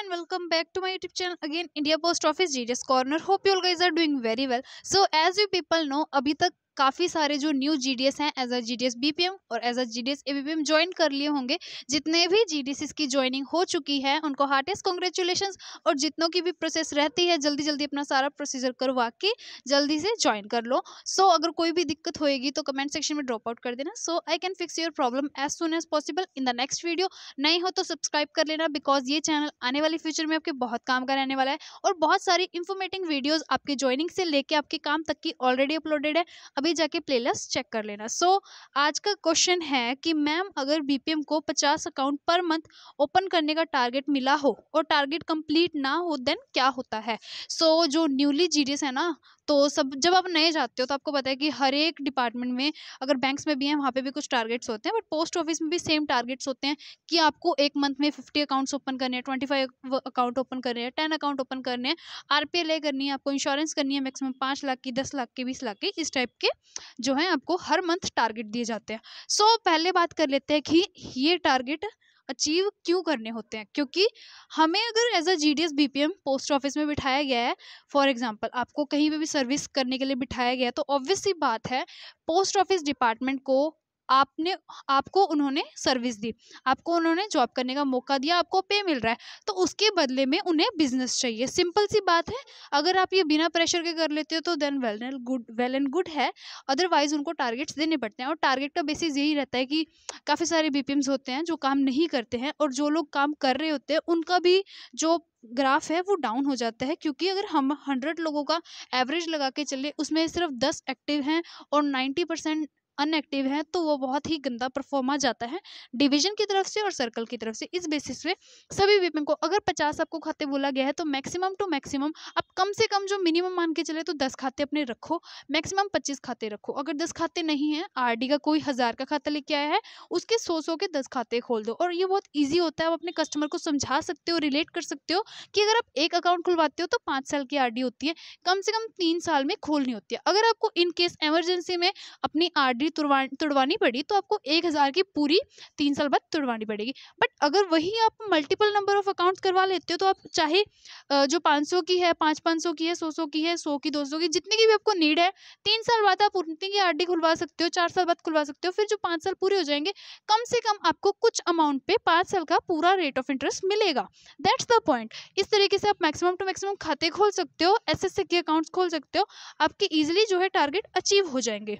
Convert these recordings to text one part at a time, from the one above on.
and welcome back to my youtube channel again india post office gds corner hope you all guys are doing very well so as you people know abhi tak काफ़ी सारे जो new जी हैं as a G D S और as a G D S join कर लिए होंगे जितने भी जी डी सी की ज्वाइनिंग हो चुकी है उनको हार्टेस्ट कॉन्ग्रेचुलेशन और जितनों की भी प्रोसेस रहती है जल्दी जल्दी अपना सारा प्रोसीजर करवा के जल्दी से ज्वाइन कर लो सो so, अगर कोई भी दिक्कत होएगी तो कमेंट सेक्शन में ड्रॉप आउट कर देना so I can fix your problem as soon as possible in the next video नहीं हो तो सब्सक्राइब कर लेना बिकॉज ये चैनल आने वाले फ्यूचर में आपके बहुत काम का रहने वाला है और बहुत सारी इन्फॉर्मेटिंग वीडियोज़ आपके ज्वाइनिंग से लेके आपके काम तक की ऑलरेडी अपलोडेड है अभी भी जाके प्लेलिस्ट चेक कर लेना सो so, आज का क्वेश्चन है कि मैम अगर बीपीएम को 50 अकाउंट पर मंथ ओपन करने का टारगेट मिला हो और टारगेट कंप्लीट ना हो देन क्या होता है सो so, जो न्यूली जी है ना तो सब जब आप नए जाते हो तो आपको पता है कि हर एक डिपार्टमेंट में अगर बैंक्स में भी हैं वहाँ पे भी कुछ टारगेट्स होते हैं बट पोस्ट ऑफिस में भी सेम टारगेट्स होते हैं कि आपको एक मंथ में फिफ्टी अकाउंट्स ओपन करने हैं ट्वेंटी फाइव अकाउंट ओपन करने हैं टेन अकाउंट ओपन करने हैं आर करनी है आपको इंश्योरेंस करनी है मैक्सिमम पाँच लाख की दस लाख की बीस लाख की इस टाइप के जो है आपको हर मंथ टारगेट दिए जाते हैं सो so, पहले बात कर लेते हैं कि ये टारगेट अचीव क्यों करने होते हैं क्योंकि हमें अगर as a G D S post office में बिठाया गया है फॉर एग्जांपल आपको कहीं पे भी सर्विस करने के लिए बिठाया गया है तो ऑब्वियस बात है पोस्ट ऑफिस डिपार्टमेंट को आपने आपको उन्होंने सर्विस दी आपको उन्होंने जॉब करने का मौका दिया आपको पे मिल रहा है तो उसके बदले में उन्हें बिजनेस चाहिए सिंपल सी बात है अगर आप ये बिना प्रेशर के कर लेते हो तो then well and good well and good है अदरवाइज उनको टारगेट्स देने पड़ते हैं और टारगेट का बेसिस यही रहता है कि काफ़ी सारे बी होते हैं जो काम नहीं करते हैं और जो लोग काम कर रहे होते हैं उनका भी जो ग्राफ है वो डाउन हो जाता है क्योंकि अगर हम हंड्रेड लोगों का एवरेज लगा के चले उसमें सिर्फ दस एक्टिव हैं और नाइन्टी परसेंट अनएक्टिव है तो वो बहुत ही गंदा परफॉर्म आ जाता है डिवीजन की तरफ से और सर्कल की तरफ से इस बेसिस पे सभी विपिन को अगर पचास आपको खाते बोला गया है तो मैक्सिमम टू मैक्सिमम आप कम से कम जो मिनिमम मान के चले तो दस खाते अपने रखो मैक्सिमम पच्चीस खाते रखो अगर दस खाते नहीं है आर का कोई हज़ार का खाता लेके आया है उसके सौ सौ के दस खाते खोल दो और ये बहुत ईजी होता है आप अपने कस्टमर को समझा सकते हो रिलेट कर सकते हो कि अगर आप एक अकाउंट खुलवाते हो तो पाँच साल की आर होती है कम से कम तीन साल में खोलनी होती है अगर आपको इनकेस एमरजेंसी में अपनी आर पूरी तुड़वानी पड़ी तो आपको एक हज़ार की पूरी तीन साल बाद तुड़वानी पड़ेगी बट अगर वही आप मल्टीपल नंबर ऑफ अकाउंट्स करवा लेते हो तो आप चाहे जो पाँच सौ की है पाँच पाँच सौ की है सौ सौ की है सौ की दो सौ की जितनी की भी आपको नीड है तीन साल बाद आप उतनी की आर खुलवा सकते हो चार साल बाद खुलवा सकते हो फिर जो पाँच साल पूरे हो जाएंगे कम से कम आपको कुछ अमाउंट पे पाँच साल का पूरा रेट ऑफ इंटरेस्ट मिलेगा दैट्स द पॉइंट इस तरीके से आप मैक्सिमम टू मैक्सिमम खाते खोल सकते हो एस के अकाउंट्स खोल सकते हो आपके ईजिली जो है टारगेट अचीव हो जाएंगे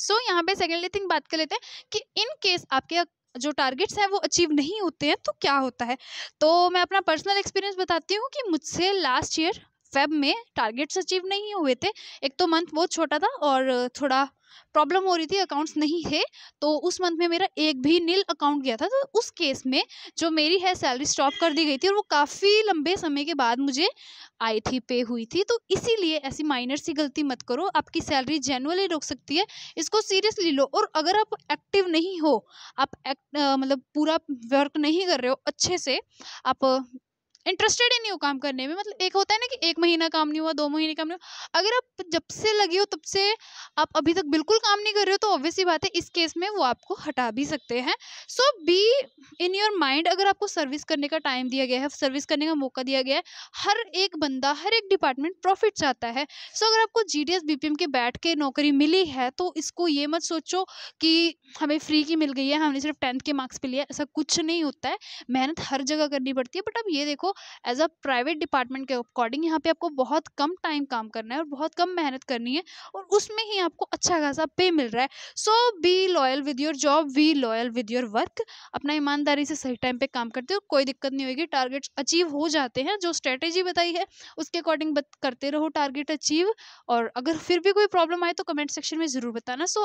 सो so, यहाँ पे सेकेंडली थिंग बात कर लेते हैं कि इन केस आपके जो टारगेट्स हैं वो अचीव नहीं होते हैं तो क्या होता है तो मैं अपना पर्सनल एक्सपीरियंस बताती हूँ कि मुझसे लास्ट ईयर फेब में टारगेट्स अचीव नहीं हुए थे एक तो मंथ बहुत छोटा था और थोड़ा प्रॉब्लम हो रही थी अकाउंट्स नहीं थे तो उस मंथ में मेरा एक भी नील अकाउंट गया था तो उस केस में जो मेरी है सैलरी स्टॉप कर दी गई थी और वो काफ़ी लंबे समय के बाद मुझे आई थी पे हुई थी तो इसीलिए ऐसी माइनर सी गलती मत करो आपकी सैलरी जेनुअली रोक सकती है इसको सीरियसली लो और अगर आप एक्टिव नहीं हो आप एक्ट मतलब पूरा वर्क नहीं कर रहे हो अच्छे से आप इंटरेस्टेड ही नहीं हो काम करने में मतलब एक होता है ना कि एक महीना काम नहीं हुआ दो महीने काम नहीं हुआ अगर आप जब से लगे हो तब से आप अभी तक बिल्कुल काम नहीं कर रहे हो तो ऑब्वियसली बात है इस केस में वो आपको हटा भी सकते हैं so be in your mind अगर आपको सर्विस करने का टाइम दिया गया है सर्विस करने का मौका दिया गया है हर एक बंदा हर एक डिपार्टमेंट प्रॉफिट चाहता है सो so, अगर आपको जी डी के बैठ के नौकरी मिली है तो इसको ये मत सोचो कि हमें फ्री की मिल गई है हमने सिर्फ टेंथ के मार्क्स पे लिया ऐसा कुछ नहीं होता है मेहनत हर जगह करनी पड़ती है बट अब ये देखो एज अ प्राइवेट डिपार्टमेंट के अकॉर्डिंग यहाँ पे आपको बहुत कम टाइम काम करना है और बहुत कम मेहनत करनी है और उसमें ही आपको अच्छा खासा पे मिल रहा है so be loyal with your job we loyal with your work अपना ईमानदार ईमानदारी से सही टाइम पे काम करते हो कोई दिक्कत नहीं होगी टारगेट्स अचीव हो जाते हैं जो स्ट्रेटेजी बताई है उसके अकॉर्डिंग करते रहो टारगेट अचीव और अगर फिर भी कोई प्रॉब्लम आए तो कमेंट सेक्शन में ज़रूर बताना सो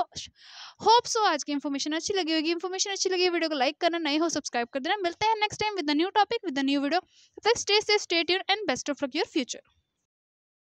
होप सो आज की इन्फॉर्मेशन अच्छी लगी होगी इन्फॉर्मेशन अच्छी लगी वीडियो को लाइक करना नहीं हो सब्सक्राइब कर देना मिलते हैं next time with new topic with new video stay safe stay and best of luck your future